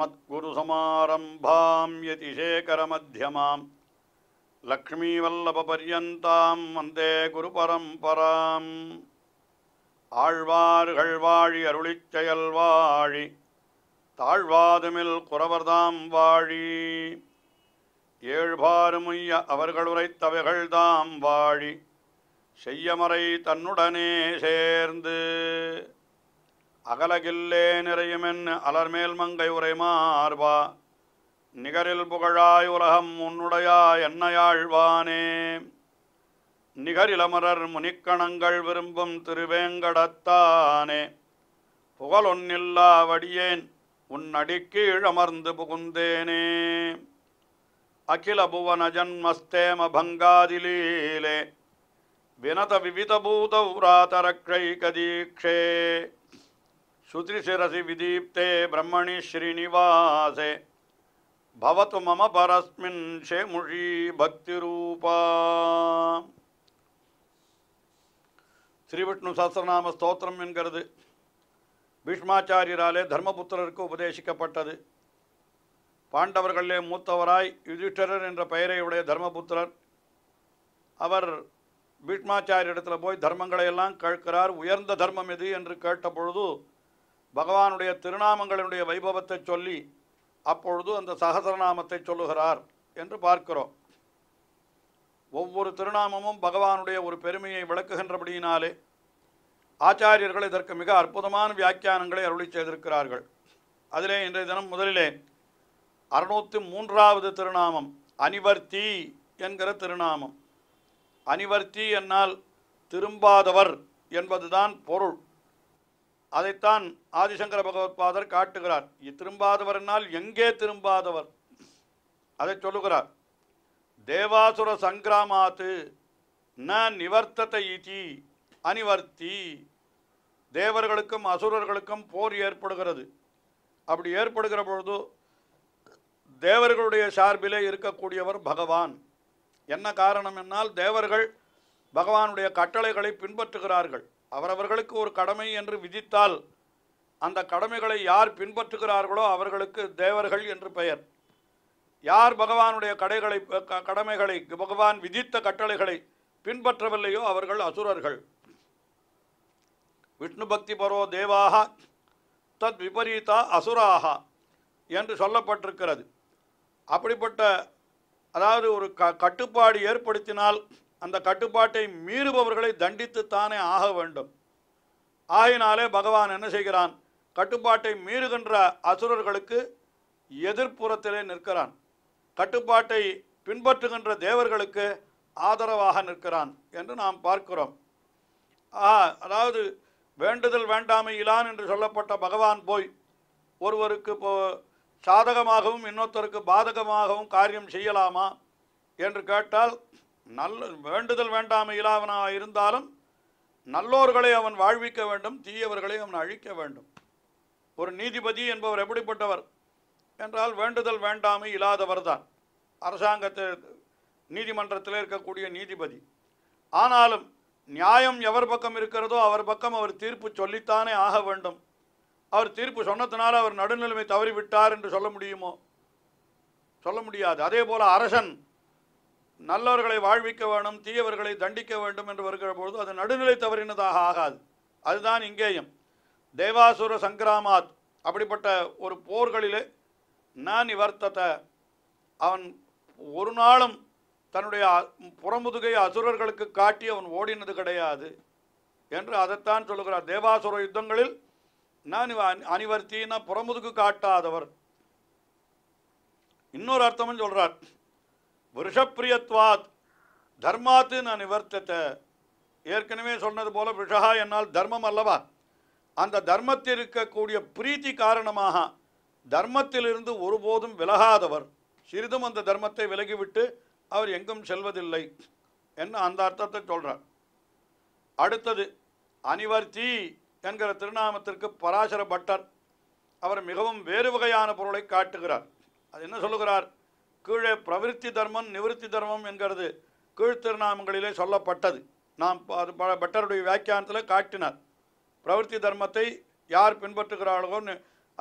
मत्कुरुसमारम्भां यतिशेखरमध्यमां லக்ஷ்மிவல்லபபரியந்தாம் வந்தே குரு பரம்பராம் ஆழ்வார்கள் வாழி அருளிச் வாழி தாழ்வாதுமில் குறவர்தாம் வாழி ஏழ்பாருமுய்ய அவர்கள் வாழி செய்யமறை தன்னுடனே சேர்ந்து அகலகில்லே நிறையுமென் அலர்மேல் மங்கை உரைமார்பா நிகரில் புகழாய் உலகம் உன்னுடையா என்னையாழ்வானே நிகரிலமரர் முனிக்கணங்கள் விரும்பும் திருவேங்கடத்தானே புகழ் ஒன்னில்லா வடியேன் உன் அடிக்கு இழமர்ந்து புகுந்தேனே அகில புவன ஜன்மஸ்தேம பங்காதிலீலே வினத விவித பூத உராதரக்ஷை கதீக்ஷே சுதிசிரசி விதீப்தே பிரம்மணி ஸ்ரீனிவாசே பவத்து மம பரஸ்மின் முழி பக்தி ரூபா ஸ்ரீவிஷ்ணு சஹசிரநாம ஸ்தோத்திரம் என்கிறது பீஷ்மாச்சாரியராலே தர்மபுத்திரருக்கு உபதேசிக்கப்பட்டது பாண்டவர்களிலே மூத்தவராய் யுதிஷ்டரர் என்ற பெயரை உடைய தர்மபுத்திரர் அவர் பீஷ்மாச்சாரியிடத்தில் போய் தர்மங்களையெல்லாம் கேட்கிறார் உயர்ந்த தர்மம் எது என்று கேட்டபொழுது பகவானுடைய திருநாமங்களினுடைய வைபவத்தை சொல்லி அப்பொழுது அந்த சகசரநாமத்தை சொல்லுகிறார் என்று பார்க்கிறோம் ஒவ்வொரு திருநாமமும் பகவானுடைய ஒரு பெருமையை விளக்குகின்றபடியினாலே ஆச்சாரியர்கள் இதற்கு மிக அற்புதமான வியாக்கியானங்களை அருளி செய்திருக்கிறார்கள் அதிலே இன்றைய தினம் முதலிலே அறுநூற்றி மூன்றாவது திருநாமம் அனிவர்த்தி என்கிற திருநாமம் அனிவர்த்தி என்னால் திரும்பாதவர் என்பதுதான் பொருள் அதைத்தான் ஆதிசங்கர பகவத்பாதர் காட்டுகிறார் திரும்பாதவர்னால் எங்கே திரும்பாதவர் அதை சொல்லுகிறார் தேவாசுர சங்கிராமாத்து ந நிவர்த்தத்தை இதி அனிவர்த்தி தேவர்களுக்கும் அசுரர்களுக்கும் போர் ஏற்படுகிறது அப்படி ஏற்படுகிற பொழுது தேவர்களுடைய சார்பிலே இருக்கக்கூடியவர் பகவான் என்ன காரணம் என்னால் தேவர்கள் பகவானுடைய கட்டளைகளை பின்பற்றுகிறார்கள் அவரவர்களுக்கு ஒரு கடமை என்று விதித்தால் அந்த கடமைகளை யார் பின்பற்றுகிறார்களோ அவர்களுக்கு தேவர்கள் என்று பெயர் யார் பகவானுடைய கடைகளை கடமைகளை பகவான் விதித்த கட்டளைகளை பின்பற்றவில்லையோ அவர்கள் அசுரர்கள் விஷ்ணு பக்தி பரோ தேவாக தத் விபரீதா அசுராகா என்று சொல்லப்பட்டிருக்கிறது அப்படிப்பட்ட அதாவது ஒரு க கட்டுப்பாடு ஏற்படுத்தினால் அந்த கட்டுப்பாட்டை மீறுபவர்களை தண்டித்து தானே ஆக வேண்டும் ஆகினாலே பகவான் என்ன செய்கிறான் கட்டுப்பாட்டை மீறுகின்ற அசுரர்களுக்கு எதிர்ப்புறத்திலே நிற்கிறான் கட்டுப்பாட்டை பின்பற்றுகின்ற தேவர்களுக்கு ஆதரவாக நிற்கிறான் என்று நாம் பார்க்கிறோம் அதாவது வேண்டுதல் வேண்டாமை இலான் என்று சொல்லப்பட்ட பகவான் போய் ஒருவருக்கு இப்போ சாதகமாகவும் இன்னொருத்தருக்கு பாதகமாகவும் காரியம் செய்யலாமா என்று கேட்டால் நல்ல வேண்டுதல் வேண்டாமை இயலாவனாக இருந்தாலும் நல்லோர்களை அவன் வாழ்விக்க வேண்டும் தீயவர்களை அவன் அழிக்க வேண்டும் ஒரு நீதிபதி என்பவர் எப்படிப்பட்டவர் என்றால் வேண்டுதல் வேண்டாமை இல்லாதவர் தான் அரசாங்கத்தில் நீதிமன்றத்தில் இருக்கக்கூடிய நீதிபதி ஆனாலும் நியாயம் எவர் பக்கம் இருக்கிறதோ அவர் பக்கம் அவர் தீர்ப்பு சொல்லித்தானே ஆக வேண்டும் அவர் தீர்ப்பு சொன்னதுனால அவர் நடுநிலைமை தவறிவிட்டார் என்று சொல்ல முடியுமோ சொல்ல முடியாது அதே போல் அரசன் நல்லவர்களை வாழ்விக்க வேணும் தீயவர்களை தண்டிக்க வேண்டும் என்று வருகிற பொழுது அது நடுநிலை தவறினதாக ஆகாது அதுதான் இங்கேயும் தேவாசுர சங்கிராமாத் அப்படிப்பட்ட ஒரு போர்களிலே நான் இவர்த்தத்தை அவன் ஒரு நாளும் தன்னுடைய புறமுதுகை அசுரர்களுக்கு காட்டி அவன் ஓடினது கிடையாது என்று அதைத்தான் சொல்லுகிறார் தேவாசுர யுத்தங்களில் நான் அனிவர்த்தின புறமுதுகு காட்டாதவர் இன்னொரு அர்த்தமும் சொல்கிறார் விஷப்பிரியத்வாத் தர்மாத்து நான் நிவர்த்தத்தை ஏற்கனவே சொன்னது போல விஷகா என்னால் தர்மம் அல்லவா அந்த தர்மத்தில் இருக்கக்கூடிய பிரீத்தி காரணமாக தர்மத்திலிருந்து ஒருபோதும் விலகாதவர் சிறிதும் அந்த தர்மத்தை விலகிவிட்டு அவர் எங்கும் செல்வதில்லை என்று அந்த அர்த்தத்தை சொல்கிறார் அடுத்தது அனிவர்த்தி என்கிற திருநாமத்திற்கு பராசர பட்டர் அவர் மிகவும் வேறு வகையான பொருளை காட்டுகிறார் அது என்ன சொல்லுகிறார் கீழே பிரவிற்த்தி தர்மம் நிவர்த்தி தர்மம் என்கிறது கீழ்த்திருநாமங்களிலே சொல்லப்பட்டது நாம் அது பல பட்டருடைய வியாக்கியானத்தில் காட்டினார் பிரவர்த்தி தர்மத்தை யார் பின்பற்றுகிறார்களோ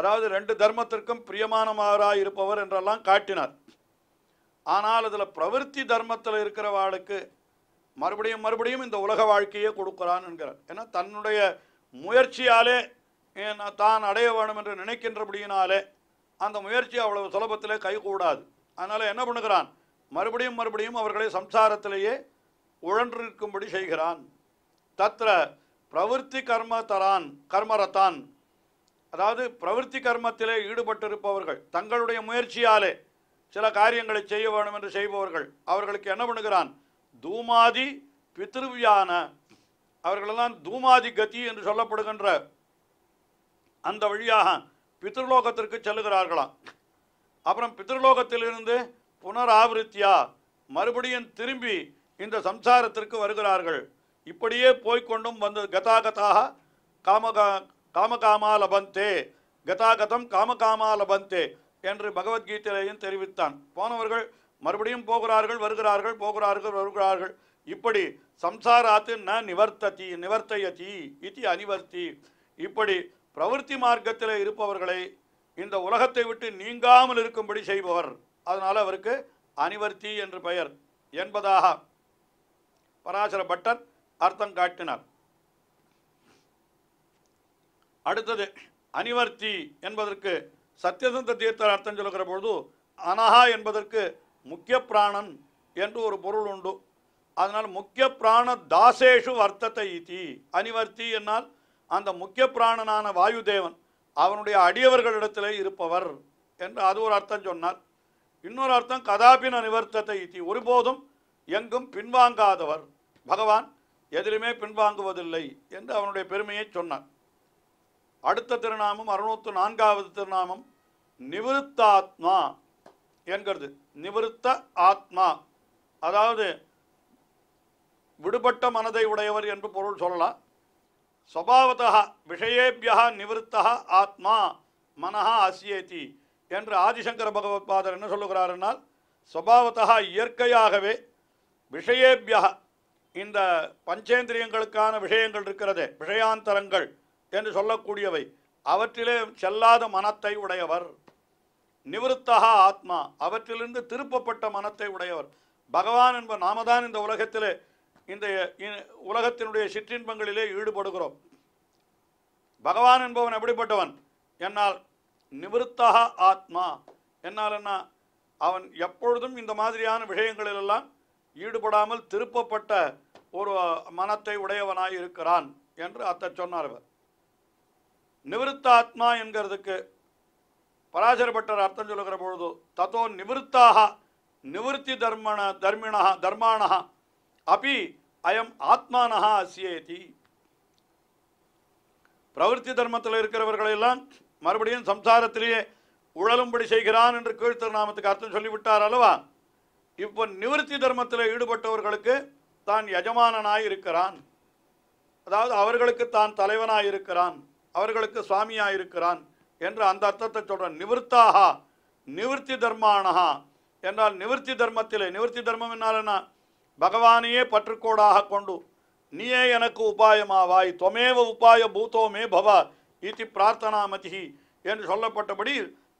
அதாவது ரெண்டு தர்மத்திற்கும் பிரியமானவராக இருப்பவர் என்றெல்லாம் காட்டினார் ஆனால் அதில் பிரவர்த்தி தர்மத்தில் இருக்கிறவாளுக்கு மறுபடியும் மறுபடியும் இந்த உலக வாழ்க்கையே கொடுக்குறான் என்கிறார் ஏன்னா தன்னுடைய முயற்சியாலே தான் அடைய வேண்டும் என்று நினைக்கின்றபடியினாலே அந்த முயற்சி அவ்வளவு சுலபத்தில் கைகூடாது அதனால் என்ன பண்ணுகிறான் மறுபடியும் மறுபடியும் அவர்களை சம்சாரத்திலேயே உழன்றிருக்கும்படி செய்கிறான் தத்திர பிரவருத்தி கர்ம தரான் கர்மரத்தான் அதாவது பிரவருத்தி கர்மத்திலே ஈடுபட்டிருப்பவர்கள் தங்களுடைய முயற்சியாலே சில காரியங்களை செய்ய வேண்டும் என்று செய்பவர்கள் அவர்களுக்கு என்ன பண்ணுகிறான் தூமாதி பித்ருவியான அவர்களெல்லாம் தூமாதி கதி என்று சொல்லப்படுகின்ற அந்த வழியாக பித்ருலோகத்திற்கு செல்லுகிறார்களாம் அப்புறம் பித்ருலோகத்திலிருந்து புனராவிருத்தியா மறுபடியும் திரும்பி இந்த சம்சாரத்திற்கு வருகிறார்கள் இப்படியே போய்கொண்டும் வந்தது கதாகதாக காமகா காமகாமா லபந்தே கதாகதம் காமா லபந்தே என்று பகவத்கீதையிலையும் தெரிவித்தான் போனவர்கள் மறுபடியும் போகிறார்கள் வருகிறார்கள் போகிறார்கள் வருகிறார்கள் இப்படி சம்சாராத்து ந நிவர்த்ததி நிவர்த்தயதி இத்தி அனிவர்த்தி இப்படி பிரவருத்தி மார்க்கத்தில் இருப்பவர்களை இந்த உலகத்தை விட்டு நீங்காமல் இருக்கும்படி செய்பவர் அதனால் அவருக்கு அனிவர்த்தி என்று பெயர் என்பதாக பராசர பட்டர் அர்த்தம் காட்டினார் அடுத்தது அனிவர்த்தி என்பதற்கு சத்யசந்த தீர்த்தர் அர்த்தம் சொல்கிற பொழுது அனஹா என்பதற்கு முக்கிய பிராணன் என்று ஒரு பொருள் உண்டு அதனால் முக்கிய பிராண தாசேஷு வர்த்தத்தை இத்தி அனிவர்த்தி என்னால் அந்த முக்கிய பிராணனான வாயுதேவன் அவனுடைய அடியவர்களிடத்தில் இருப்பவர் என்று அது ஒரு அர்த்தம் சொன்னார் இன்னொரு அர்த்தம் கதாபின நிவர்த்தத்தை ஈட்டி ஒருபோதும் எங்கும் பின்வாங்காதவர் பகவான் எதிலுமே பின்வாங்குவதில்லை என்று அவனுடைய பெருமையை சொன்னார் அடுத்த திருநாமம் அறுநூற்று நான்காவது திருநாமம் நிவிருத்தாத்மா ஆத்மா என்கிறது நிவிருத்த ஆத்மா அதாவது விடுபட்ட மனதை உடையவர் என்று பொருள் சொல்லலாம் சபாவதா விஷயேபியா நிவர்த்தா ஆத்மா மனஹா அசியேதி என்று ஆதிசங்கர பகவத் பாதர் என்ன சொல்லுகிறாருனால் சபாவதா இயற்கையாகவே விஷயேபியா இந்த பஞ்சேந்திரியங்களுக்கான விஷயங்கள் இருக்கிறதே விஷயாந்தரங்கள் என்று சொல்லக்கூடியவை அவற்றிலே செல்லாத மனத்தை உடையவர் நிவர்த்தா ஆத்மா அவற்றிலிருந்து திருப்பப்பட்ட மனத்தை உடையவர் பகவான் என்ப நாம தான் இந்த உலகத்திலே இந்த உலகத்தினுடைய சிற்றின்பங்களிலே ஈடுபடுகிறோம் பகவான் என்பவன் எப்படிப்பட்டவன் என்னால் நிவர்த்தக ஆத்மா என்னால் என்ன அவன் எப்பொழுதும் இந்த மாதிரியான விஷயங்களிலெல்லாம் ஈடுபடாமல் திருப்பப்பட்ட ஒரு மனத்தை உடையவனாய் இருக்கிறான் என்று அத்தை சொன்னார் இவர் நிவிருத்த ஆத்மா என்கிறதுக்கு பட்டர் அர்த்தம் சொல்லுகிற பொழுது தத்தோ நிவிருத்தாக நிவர்த்தி தர்மண தர்மினா தர்மானஹா அப்பி அயம் ஆத்மானஹா அசியேதி பிரவருத்தி தர்மத்தில் இருக்கிறவர்களெல்லாம் மறுபடியும் சம்சாரத்திலேயே உழலும்படி செய்கிறான் என்று நாமத்துக்கு அர்த்தம் சொல்லிவிட்டார் அல்லவா இப்போ நிவர்த்தி தர்மத்தில் ஈடுபட்டவர்களுக்கு தான் யஜமானனாய் இருக்கிறான் அதாவது அவர்களுக்கு தான் தலைவனாய் இருக்கிறான் அவர்களுக்கு சுவாமியாக இருக்கிறான் என்று அந்த அர்த்தத்தை சொல்கிறான் நிவர்த்தாகா நிவர்த்தி தர்மானஹா என்றால் நிவர்த்தி தர்மத்திலே நிவர்த்தி தர்மம் என்னால் பகவானையே பற்றுக்கோடாக கொண்டு நீயே எனக்கு உபாயமாவாய் தொமேவ உபாய பூத்தோமே பவ இத்தி மதிஹி என்று சொல்லப்பட்டபடி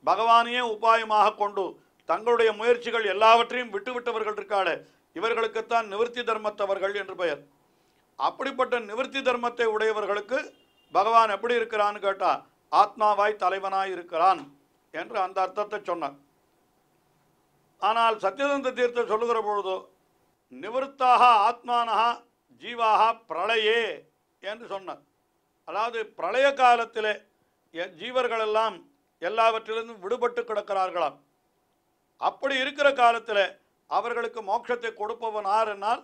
பகவானையே உபாயமாக கொண்டு தங்களுடைய முயற்சிகள் எல்லாவற்றையும் விட்டுவிட்டவர்கள் இருக்காளே இவர்களுக்குத்தான் நிவர்த்தி தர்மத்தவர்கள் என்று பெயர் அப்படிப்பட்ட நிவர்த்தி தர்மத்தை உடையவர்களுக்கு பகவான் எப்படி இருக்கிறான்னு கேட்டால் ஆத்மாவாய் தலைவனாய் இருக்கிறான் என்று அந்த அர்த்தத்தை சொன்னார் ஆனால் சத்யதந்த தீர்த்தம் சொல்லுகிற பொழுதோ நிவர்த்தாக ஆத்மான ஜீவாக பிரளையே என்று சொன்னார் அதாவது பிரளய காலத்தில் ஜீவர்களெல்லாம் எல்லாவற்றிலிருந்தும் விடுபட்டு கிடக்கிறார்களாம் அப்படி இருக்கிற காலத்தில் அவர்களுக்கு மோட்சத்தை கொடுப்பவன் ஆர் என்னால்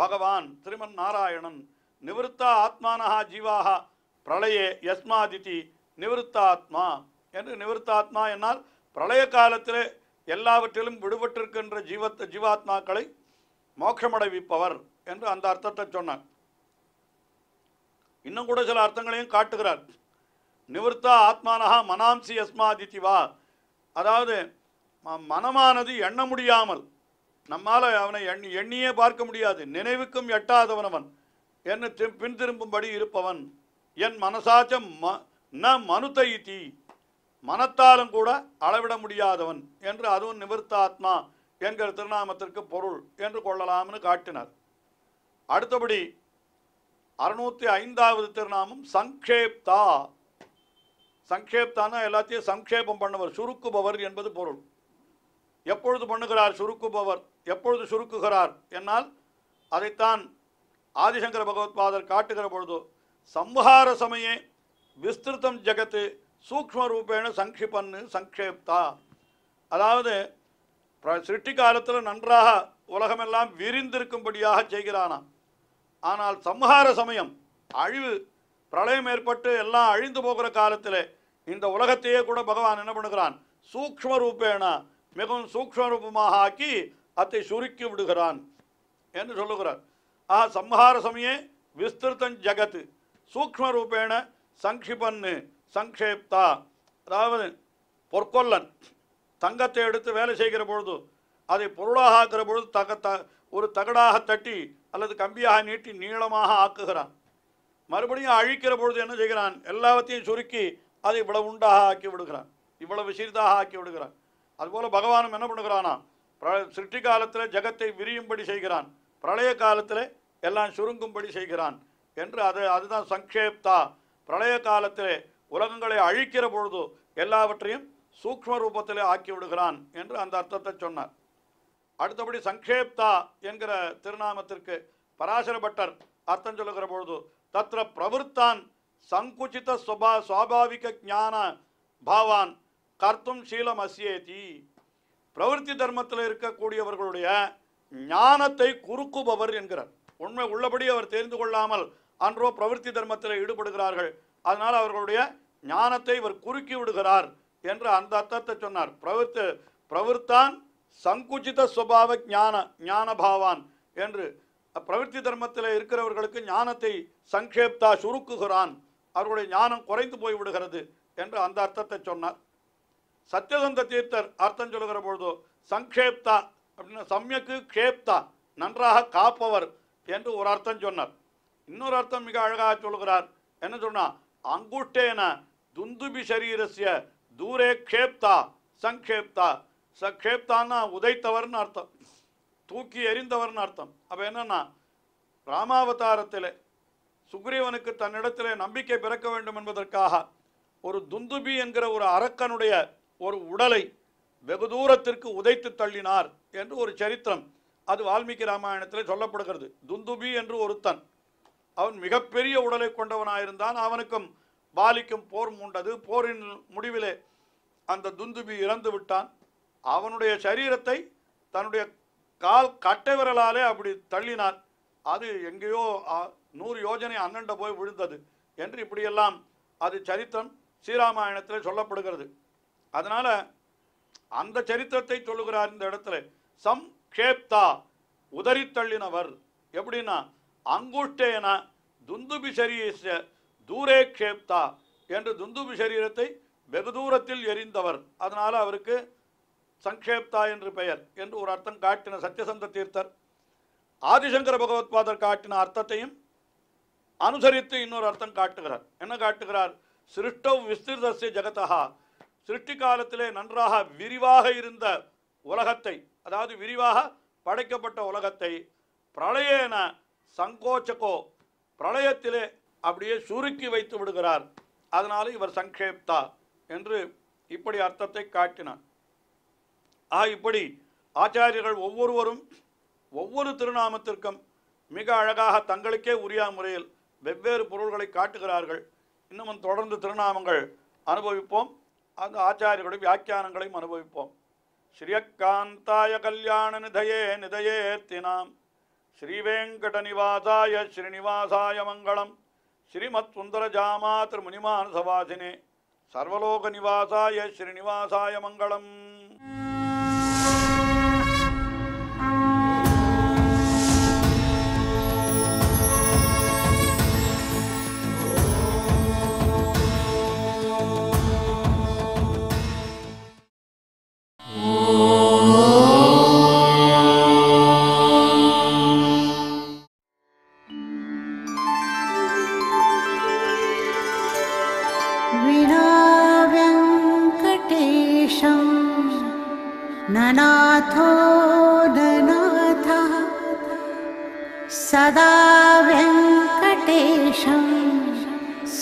பகவான் திருமன் நாராயணன் நிவர்த்தா ஆத்மானஹா ஜீவாக பிரளையே யஸ்மாதிதி நிவர்த்தாத்மா என்று நிவர்த்தாத்மா என்னால் பிரளய காலத்தில் எல்லாவற்றிலும் விடுபட்டிருக்கின்ற ஜீவத் ஜீவாத்மாக்களை மோட்சமடைவிப்பவர் என்று அந்த அர்த்தத்தை சொன்னார் இன்னும் கூட சில அர்த்தங்களையும் காட்டுகிறார் நிவர்த்தா ஆத்மானா மனாம்சி வா அதாவது மனமானது எண்ண முடியாமல் நம்மால் அவனை எண்ணி எண்ணியே பார்க்க முடியாது நினைவுக்கும் எட்டாதவனவன் என்ன பின் திரும்பும்படி இருப்பவன் என் மனசாச்சம் ம ந மனுத்தைத்தி மனத்தாலும் கூட அளவிட முடியாதவன் என்று அதுவும் நிவர்த்த ஆத்மா எங்கள் திருநாமத்திற்கு பொருள் என்று கொள்ளலாம்னு காட்டினார் அடுத்தபடி அறுநூத்தி ஐந்தாவது திருநாமம் சங்கேப்தா சங்கேப்தானா எல்லாத்தையும் சங்கேபம் பண்ணவர் சுருக்குபவர் என்பது பொருள் எப்பொழுது பண்ணுகிறார் சுருக்குபவர் எப்பொழுது சுருக்குகிறார் என்னால் அதைத்தான் ஆதிசங்கர பகவத்பாதர் காட்டுகிற பொழுது சம்ஹார சமயே விஸ்திருத்தம் ஜெகத்து சூக்ம ரூபேண சங்கிபன்னு சங்கேப்தா அதாவது சிருஷ்டி காலத்தில் நன்றாக உலகமெல்லாம் விரிந்திருக்கும்படியாக செய்கிறானாம் ஆனால் சம்ஹார சமயம் அழிவு பிரளயம் ஏற்பட்டு எல்லாம் அழிந்து போகிற காலத்தில் இந்த உலகத்தையே கூட பகவான் என்ன பண்ணுகிறான் சூக்ம ரூபேன மிகவும் சூக்ம ரூபமாக ஆக்கி அதை சுருக்கி விடுகிறான் என்று சொல்லுகிறார் ஆஹா சம்ஹார சமயம் விஸ்திருத்தன் ஜகத்து சூக்ம ரூபேன சங்ஷிபன்னு சங்கேப்தா அதாவது பொற்கொல்லன் தங்கத்தை எடுத்து வேலை செய்கிற பொழுது அதை பொருளாக ஆக்கிற பொழுது தக த ஒரு தகடாக தட்டி அல்லது கம்பியாக நீட்டி நீளமாக ஆக்குகிறான் மறுபடியும் அழிக்கிற பொழுது என்ன செய்கிறான் எல்லாவற்றையும் சுருக்கி அதை இவ்வளவு உண்டாக ஆக்கி விடுகிறான் இவ்வளவு சிறிதாக ஆக்கி விடுகிறான் அதுபோல் பகவானும் என்ன பண்ணுகிறானா பிர சிருஷ்டி காலத்தில் ஜகத்தை விரியும்படி செய்கிறான் பிரளய காலத்தில் எல்லாம் சுருங்கும்படி செய்கிறான் என்று அது அதுதான் சங்கேப்தா பிரளய காலத்தில் உலகங்களை அழிக்கிற பொழுது எல்லாவற்றையும் சூக்ம ரூபத்திலே ஆக்கி விடுகிறான் என்று அந்த அர்த்தத்தை சொன்னார் அடுத்தபடி சங்கேப்தா என்கிற திருநாமத்திற்கு பராசர பட்டர் அர்த்தம் சொல்லுகிற பொழுது தத்திர பிரவருத்தான் சங்குச்சித சுபா சுவாபாவிக ஞான பாவான் கர்த்தும் சீலம் அசியேதி பிரவருத்தி தர்மத்தில் இருக்கக்கூடியவர்களுடைய ஞானத்தை குறுக்குபவர் என்கிறார் உண்மை உள்ளபடி அவர் தெரிந்து கொள்ளாமல் அன்றோ பிரவருத்தி தர்மத்தில் ஈடுபடுகிறார்கள் அதனால் அவர்களுடைய ஞானத்தை இவர் குறுக்கி விடுகிறார் என்று அந்த அர்த்தத்தை சொன்னார் பிரவிற்த்து பிரவிற்த்தான் சங்குச்சித சுபாவ ஞான ஞானபாவான் என்று பிரவிற்த்தி தர்மத்தில் இருக்கிறவர்களுக்கு ஞானத்தை சங்கேப்தா சுருக்குகிறான் அவர்களுடைய ஞானம் குறைந்து போய்விடுகிறது என்று அந்த அர்த்தத்தை சொன்னார் சத்யசந்த தீர்த்தர் அர்த்தம் சொல்லுகிற பொழுதோ சங்கேப்தா அப்படின்னு சமயக்கு கேப்தா நன்றாக காப்பவர் என்று ஒரு அர்த்தம் சொன்னார் இன்னொரு அர்த்தம் மிக அழகாக சொல்கிறார் என்ன சொன்னால் அங்குஷ்டேன துந்துபி சரீரஸ்ய தூரே க்ஷேப்தா சங்கேப்தா சக்ஷேப்தான்னா உதைத்தவர்னு அர்த்தம் தூக்கி எறிந்தவர்னு அர்த்தம் அப்போ என்னன்னா ராமாவதாரத்தில் சுக்ரீவனுக்கு தன்னிடத்தில் நம்பிக்கை பிறக்க வேண்டும் என்பதற்காக ஒரு துந்துபி என்கிற ஒரு அரக்கனுடைய ஒரு உடலை வெகு தூரத்திற்கு உதைத்து தள்ளினார் என்று ஒரு சரித்திரம் அது வால்மீகி ராமாயணத்தில் சொல்லப்படுகிறது துந்துபி என்று ஒருத்தன் அவன் மிகப்பெரிய உடலை கொண்டவனாயிருந்தான் அவனுக்கும் பாலிக்கும் போர் மூண்டது போரின் முடிவிலே அந்த துந்துபி இறந்து விட்டான் அவனுடைய சரீரத்தை தன்னுடைய கால் கட்டை விரலாலே அப்படி தள்ளினான் அது எங்கேயோ நூறு யோஜனை அண்ணண்ட போய் விழுந்தது என்று இப்படியெல்லாம் அது சரித்திரம் ஸ்ரீராமாயணத்தில் சொல்லப்படுகிறது அதனால் அந்த சரித்திரத்தை சொல்லுகிறார் இந்த இடத்துல சம் கேப்தா உதறித்தள்ளினவர் எப்படின்னா அங்குஷ்டேன துந்துபி சரீச தூரே க்ஷேப்தா என்று துந்துபு சரீரத்தை வெகு தூரத்தில் எரிந்தவர் அதனால் அவருக்கு சங்கேப்தா என்று பெயர் என்று ஒரு அர்த்தம் காட்டின சத்யசந்த தீர்த்தர் ஆதிசங்கர பகவத்பாதர் காட்டின அர்த்தத்தையும் அனுசரித்து இன்னொரு அர்த்தம் காட்டுகிறார் என்ன காட்டுகிறார் சிருஷ்டவ் விஸ்திருதஸ்ய ஜெகதா சிருஷ்டி காலத்திலே நன்றாக விரிவாக இருந்த உலகத்தை அதாவது விரிவாக படைக்கப்பட்ட உலகத்தை பிரளயன சங்கோச்சகோ பிரளயத்திலே அப்படியே சுருக்கி வைத்து விடுகிறார் அதனால் இவர் சங்கேப்தா என்று இப்படி அர்த்தத்தை காட்டினார் ஆக இப்படி ஆச்சாரியர்கள் ஒவ்வொருவரும் ஒவ்வொரு திருநாமத்திற்கும் மிக அழகாக தங்களுக்கே உரியா முறையில் வெவ்வேறு பொருள்களை காட்டுகிறார்கள் இன்னமும் தொடர்ந்து திருநாமங்கள் அனுபவிப்போம் அந்த ஆச்சாரியர்களுடைய வியாக்கியானங்களையும் அனுபவிப்போம் ஸ்ரீயக்காந்தாய கல்யாண நிதையே நிதையே தினாம் ஸ்ரீவேங்கட நிவாசாய ஸ்ரீனிவாசாய மங்களம் శ్రీమత్ సుందరజామాతృ సర్వలోక నివాసాయ శ్రీనివాసాయ మంగళం